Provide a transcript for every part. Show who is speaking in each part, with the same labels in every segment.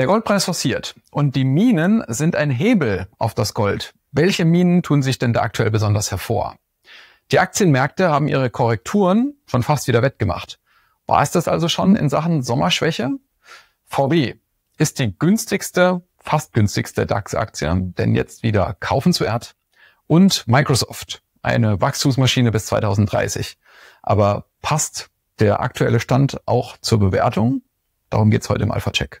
Speaker 1: Der Goldpreis forciert und die Minen sind ein Hebel auf das Gold. Welche Minen tun sich denn da aktuell besonders hervor? Die Aktienmärkte haben ihre Korrekturen schon fast wieder wettgemacht. War es das also schon in Sachen Sommerschwäche? VW ist die günstigste, fast günstigste DAX-Aktie, denn jetzt wieder kaufenswert. Und Microsoft, eine Wachstumsmaschine bis 2030. Aber passt der aktuelle Stand auch zur Bewertung? Darum geht's heute im Alpha-Check.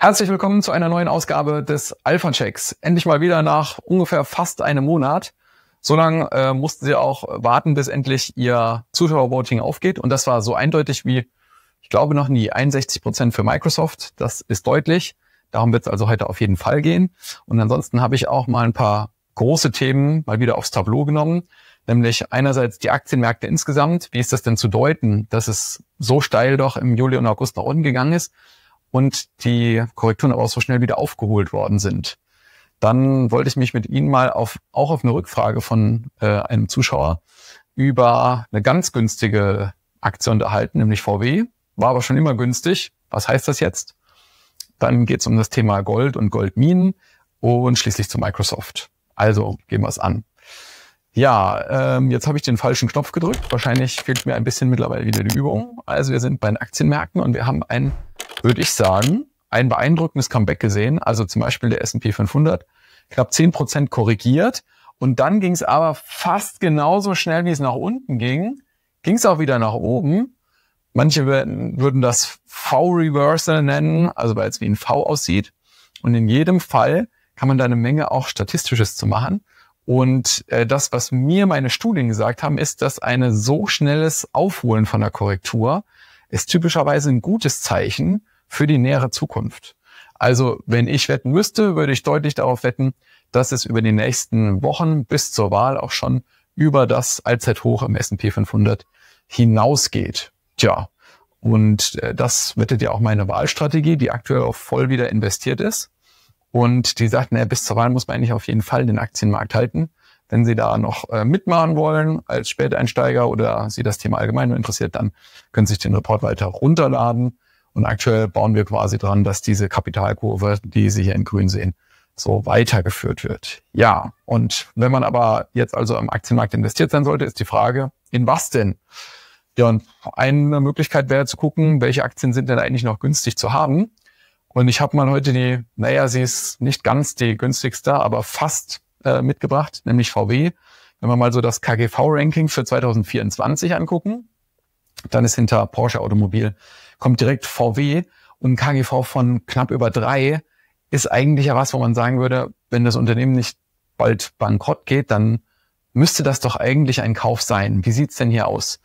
Speaker 1: Herzlich willkommen zu einer neuen Ausgabe des Alpha-Checks. Endlich mal wieder nach ungefähr fast einem Monat. So lange äh, mussten sie auch warten, bis endlich ihr Zuschauervoting aufgeht. Und das war so eindeutig wie, ich glaube, noch nie. 61 Prozent für Microsoft, das ist deutlich. Darum wird es also heute auf jeden Fall gehen. Und ansonsten habe ich auch mal ein paar große Themen mal wieder aufs Tableau genommen. Nämlich einerseits die Aktienmärkte insgesamt. Wie ist das denn zu deuten, dass es so steil doch im Juli und August nach unten gegangen ist? und die Korrekturen aber auch so schnell wieder aufgeholt worden sind. Dann wollte ich mich mit Ihnen mal auf, auch auf eine Rückfrage von äh, einem Zuschauer über eine ganz günstige Aktie unterhalten, nämlich VW. War aber schon immer günstig. Was heißt das jetzt? Dann geht es um das Thema Gold und Goldminen und schließlich zu Microsoft. Also gehen wir es an. Ja, ähm, jetzt habe ich den falschen Knopf gedrückt. Wahrscheinlich fehlt mir ein bisschen mittlerweile wieder die Übung. Also wir sind bei den Aktienmärkten und wir haben ein würde ich sagen, ein beeindruckendes Comeback gesehen. Also zum Beispiel der S&P 500, knapp 10 Prozent korrigiert. Und dann ging es aber fast genauso schnell, wie es nach unten ging, ging es auch wieder nach oben. Manche würden, würden das V-Reversal nennen, also weil es wie ein V aussieht. Und in jedem Fall kann man da eine Menge auch Statistisches zu machen. Und äh, das, was mir meine Studien gesagt haben, ist, dass eine so schnelles Aufholen von der Korrektur ist typischerweise ein gutes Zeichen für die nähere Zukunft. Also wenn ich wetten müsste, würde ich deutlich darauf wetten, dass es über die nächsten Wochen bis zur Wahl auch schon über das Allzeithoch im S&P 500 hinausgeht. Tja, und äh, das wettet ja auch meine Wahlstrategie, die aktuell auch voll wieder investiert ist. Und die sagt, naja, bis zur Wahl muss man eigentlich auf jeden Fall den Aktienmarkt halten. Wenn Sie da noch äh, mitmachen wollen als Späteinsteiger oder Sie das Thema allgemein interessiert, dann können Sie sich den Report weiter runterladen. Und aktuell bauen wir quasi dran, dass diese Kapitalkurve, die Sie hier in grün sehen, so weitergeführt wird. Ja, und wenn man aber jetzt also am Aktienmarkt investiert sein sollte, ist die Frage, in was denn? Ja, und eine Möglichkeit wäre zu gucken, welche Aktien sind denn eigentlich noch günstig zu haben. Und ich habe mal heute die, naja, sie ist nicht ganz die günstigste, aber fast äh, mitgebracht, nämlich VW. Wenn wir mal so das KGV-Ranking für 2024 angucken, dann ist hinter Porsche Automobil, kommt direkt VW und KGV von knapp über drei ist eigentlich ja was, wo man sagen würde, wenn das Unternehmen nicht bald bankrott geht, dann müsste das doch eigentlich ein Kauf sein. Wie sieht's denn hier aus?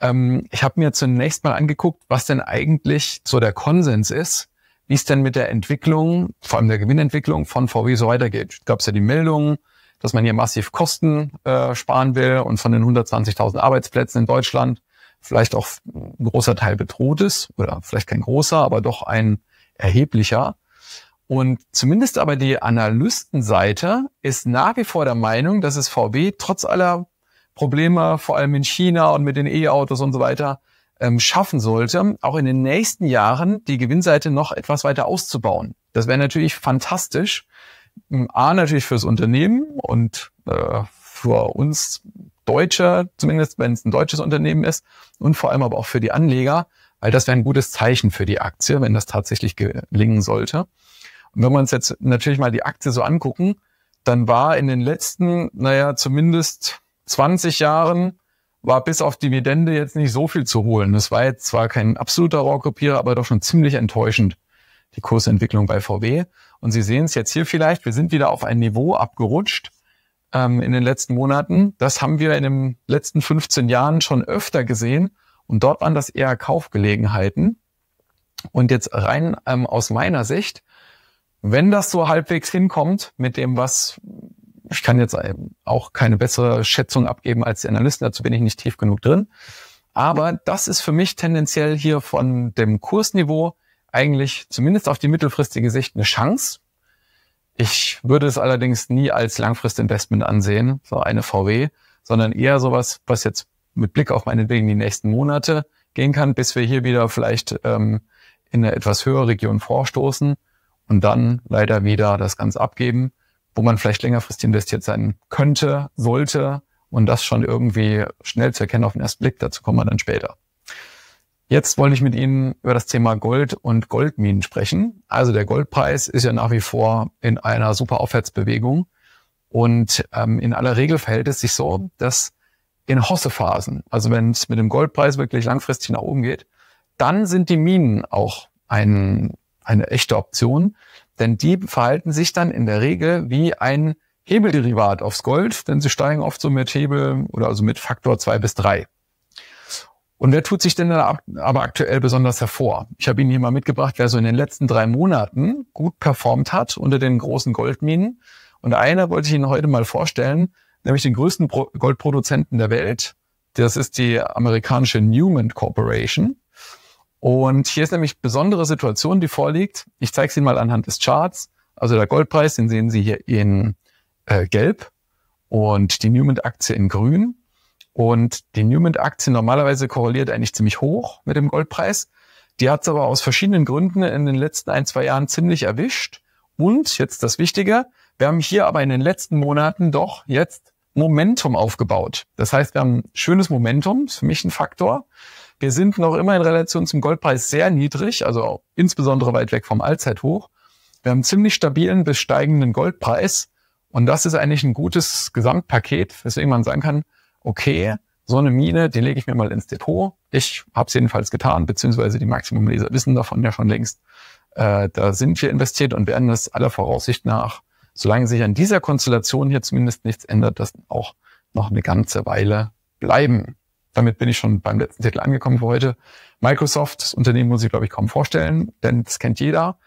Speaker 1: Ähm, ich habe mir zunächst mal angeguckt, was denn eigentlich so der Konsens ist wie es denn mit der Entwicklung, vor allem der Gewinnentwicklung von VW so weitergeht. Gab es ja die Meldung, dass man hier massiv Kosten äh, sparen will und von den 120.000 Arbeitsplätzen in Deutschland vielleicht auch ein großer Teil bedroht ist oder vielleicht kein großer, aber doch ein erheblicher. Und zumindest aber die Analystenseite ist nach wie vor der Meinung, dass es VW trotz aller Probleme, vor allem in China und mit den E-Autos und so weiter, ähm, schaffen sollte, auch in den nächsten Jahren die Gewinnseite noch etwas weiter auszubauen. Das wäre natürlich fantastisch. Ähm, A, natürlich fürs Unternehmen und äh, für uns Deutsche, zumindest wenn es ein deutsches Unternehmen ist, und vor allem aber auch für die Anleger, weil das wäre ein gutes Zeichen für die Aktie, wenn das tatsächlich gelingen sollte. Und wenn wir uns jetzt natürlich mal die Aktie so angucken, dann war in den letzten, naja, zumindest 20 Jahren war bis auf Dividende jetzt nicht so viel zu holen. Das war jetzt zwar kein absoluter Rohrkopierer, aber doch schon ziemlich enttäuschend, die Kursentwicklung bei VW. Und Sie sehen es jetzt hier vielleicht, wir sind wieder auf ein Niveau abgerutscht ähm, in den letzten Monaten. Das haben wir in den letzten 15 Jahren schon öfter gesehen. Und dort waren das eher Kaufgelegenheiten. Und jetzt rein ähm, aus meiner Sicht, wenn das so halbwegs hinkommt mit dem, was ich kann jetzt auch keine bessere Schätzung abgeben als die Analysten, dazu bin ich nicht tief genug drin. Aber das ist für mich tendenziell hier von dem Kursniveau eigentlich zumindest auf die mittelfristige Sicht eine Chance. Ich würde es allerdings nie als Langfristinvestment ansehen, so eine VW, sondern eher sowas, was jetzt mit Blick auf meine Dinge die nächsten Monate gehen kann, bis wir hier wieder vielleicht ähm, in eine etwas höhere Region vorstoßen und dann leider wieder das Ganze abgeben wo man vielleicht längerfristig investiert sein könnte, sollte und das schon irgendwie schnell zu erkennen auf den ersten Blick. Dazu kommen wir dann später. Jetzt wollte ich mit Ihnen über das Thema Gold und Goldminen sprechen. Also der Goldpreis ist ja nach wie vor in einer super Aufwärtsbewegung. Und ähm, in aller Regel verhält es sich so, dass in Hossephasen, also wenn es mit dem Goldpreis wirklich langfristig nach oben geht, dann sind die Minen auch ein eine echte Option, denn die verhalten sich dann in der Regel wie ein Hebelderivat aufs Gold, denn sie steigen oft so mit Hebel oder also mit Faktor zwei bis drei. Und wer tut sich denn aber aktuell besonders hervor? Ich habe Ihnen hier mal mitgebracht, wer so in den letzten drei Monaten gut performt hat unter den großen Goldminen. Und einer wollte ich Ihnen heute mal vorstellen, nämlich den größten Goldproduzenten der Welt. Das ist die amerikanische Newman Corporation. Und hier ist nämlich besondere Situation, die vorliegt. Ich zeige es Ihnen mal anhand des Charts. Also der Goldpreis, den sehen Sie hier in äh, Gelb und die newman aktie in Grün. Und die newman aktie normalerweise korreliert eigentlich ziemlich hoch mit dem Goldpreis. Die hat es aber aus verschiedenen Gründen in den letzten ein, zwei Jahren ziemlich erwischt. Und jetzt das Wichtige, wir haben hier aber in den letzten Monaten doch jetzt Momentum aufgebaut. Das heißt, wir haben schönes Momentum, ist für mich ein Faktor. Wir sind noch immer in Relation zum Goldpreis sehr niedrig, also auch insbesondere weit weg vom Allzeithoch. Wir haben einen ziemlich stabilen bis steigenden Goldpreis. Und das ist eigentlich ein gutes Gesamtpaket, weswegen man sagen kann, okay, so eine Mine, die lege ich mir mal ins Depot. Ich habe es jedenfalls getan, beziehungsweise die Maximumleser wissen davon ja schon längst. Äh, da sind wir investiert und werden es aller Voraussicht nach, solange sich an dieser Konstellation hier zumindest nichts ändert, das auch noch eine ganze Weile bleiben. Damit bin ich schon beim letzten Titel angekommen für heute. Microsoft, das Unternehmen muss ich, glaube ich, kaum vorstellen, denn das kennt jeder.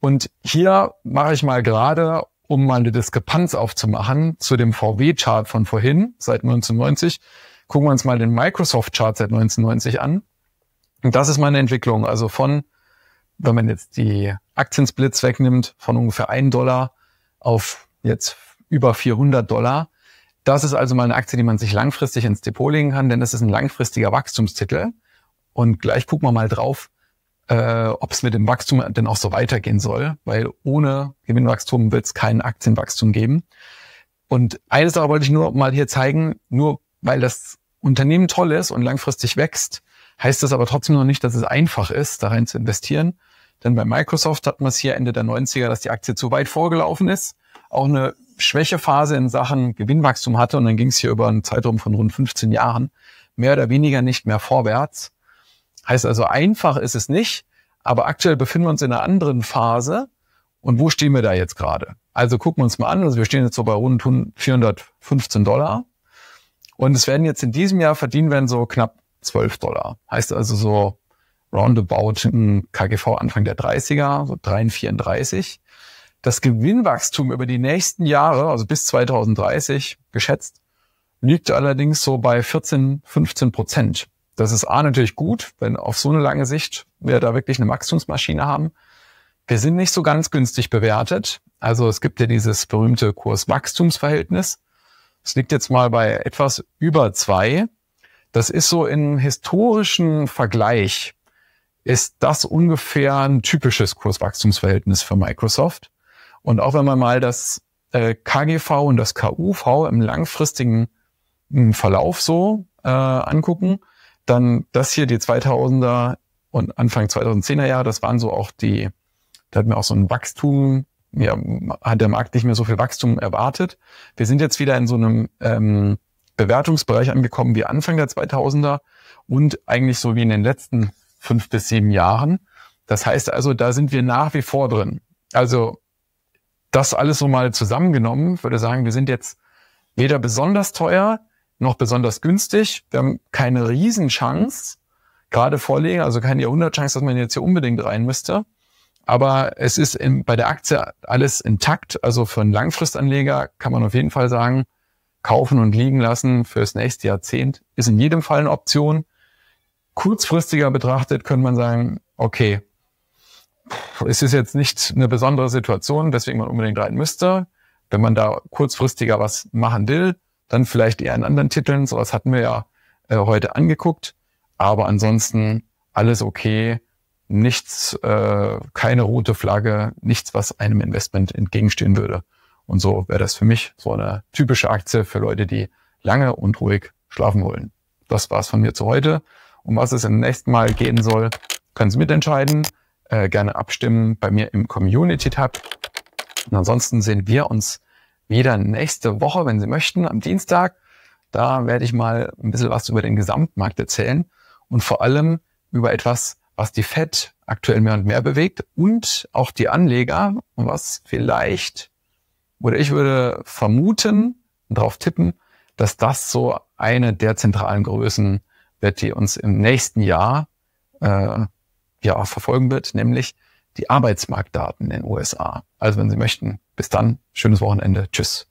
Speaker 1: Und hier mache ich mal gerade, um mal eine Diskrepanz aufzumachen, zu dem VW-Chart von vorhin, seit 1990. Gucken wir uns mal den Microsoft-Chart seit 1990 an. Und das ist meine Entwicklung. Also von, wenn man jetzt die Aktiensplits wegnimmt, von ungefähr 1 Dollar auf jetzt über 400 Dollar. Das ist also mal eine Aktie, die man sich langfristig ins Depot legen kann, denn das ist ein langfristiger Wachstumstitel. Und gleich gucken wir mal drauf, äh, ob es mit dem Wachstum denn auch so weitergehen soll, weil ohne Gewinnwachstum wird es kein Aktienwachstum geben. Und eines Sache wollte ich nur mal hier zeigen, nur weil das Unternehmen toll ist und langfristig wächst, heißt das aber trotzdem noch nicht, dass es einfach ist, da rein zu investieren. Denn bei Microsoft hat man es hier Ende der 90er, dass die Aktie zu weit vorgelaufen ist, auch eine Schwächephase in Sachen Gewinnwachstum hatte und dann ging es hier über einen Zeitraum von rund 15 Jahren mehr oder weniger nicht mehr vorwärts. Heißt also, einfach ist es nicht, aber aktuell befinden wir uns in einer anderen Phase. Und wo stehen wir da jetzt gerade? Also gucken wir uns mal an. Also wir stehen jetzt so bei rund 415 Dollar. Und es werden jetzt in diesem Jahr verdienen werden so knapp 12 Dollar. Heißt also so roundabout ein KGV Anfang der 30er, so 3,34 das Gewinnwachstum über die nächsten Jahre, also bis 2030 geschätzt, liegt allerdings so bei 14, 15 Prozent. Das ist A natürlich gut, wenn auf so eine lange Sicht wir da wirklich eine Wachstumsmaschine haben. Wir sind nicht so ganz günstig bewertet. Also es gibt ja dieses berühmte Kurswachstumsverhältnis. Es liegt jetzt mal bei etwas über zwei. Das ist so im historischen Vergleich ist das ungefähr ein typisches Kurswachstumsverhältnis für Microsoft. Und auch wenn man mal das äh, KGV und das KUV im langfristigen im hm, Verlauf so äh, angucken, dann das hier, die 2000er und Anfang 2010er Jahre, das waren so auch die, da hatten wir auch so ein Wachstum, ja, hat der Markt nicht mehr so viel Wachstum erwartet. Wir sind jetzt wieder in so einem ähm, Bewertungsbereich angekommen wie Anfang der 2000er und eigentlich so wie in den letzten fünf bis sieben Jahren. Das heißt also, da sind wir nach wie vor drin. Also das alles so mal zusammengenommen, würde sagen, wir sind jetzt weder besonders teuer noch besonders günstig. Wir haben keine Riesenchance, gerade Vorleger, also keine Jahrhundertchance, dass man jetzt hier unbedingt rein müsste. Aber es ist in, bei der Aktie alles intakt. Also für einen Langfristanleger kann man auf jeden Fall sagen, kaufen und liegen lassen fürs nächste Jahrzehnt ist in jedem Fall eine Option. Kurzfristiger betrachtet könnte man sagen, okay, es ist jetzt nicht eine besondere Situation, weswegen man unbedingt rein müsste. Wenn man da kurzfristiger was machen will, dann vielleicht eher in anderen Titeln. Sowas hatten wir ja äh, heute angeguckt. Aber ansonsten alles okay. Nichts, äh, keine rote Flagge, nichts, was einem Investment entgegenstehen würde. Und so wäre das für mich so eine typische Aktie für Leute, die lange und ruhig schlafen wollen. Das war's von mir zu heute. Um was es im nächsten Mal gehen soll, können Sie mitentscheiden äh, gerne abstimmen bei mir im Community-Tab. Und ansonsten sehen wir uns wieder nächste Woche, wenn Sie möchten, am Dienstag. Da werde ich mal ein bisschen was über den Gesamtmarkt erzählen und vor allem über etwas, was die Fed aktuell mehr und mehr bewegt und auch die Anleger und was vielleicht, oder ich würde vermuten, darauf tippen, dass das so eine der zentralen Größen wird, die uns im nächsten Jahr äh, ja, verfolgen wird, nämlich die Arbeitsmarktdaten in den USA. Also wenn Sie möchten, bis dann, schönes Wochenende, tschüss.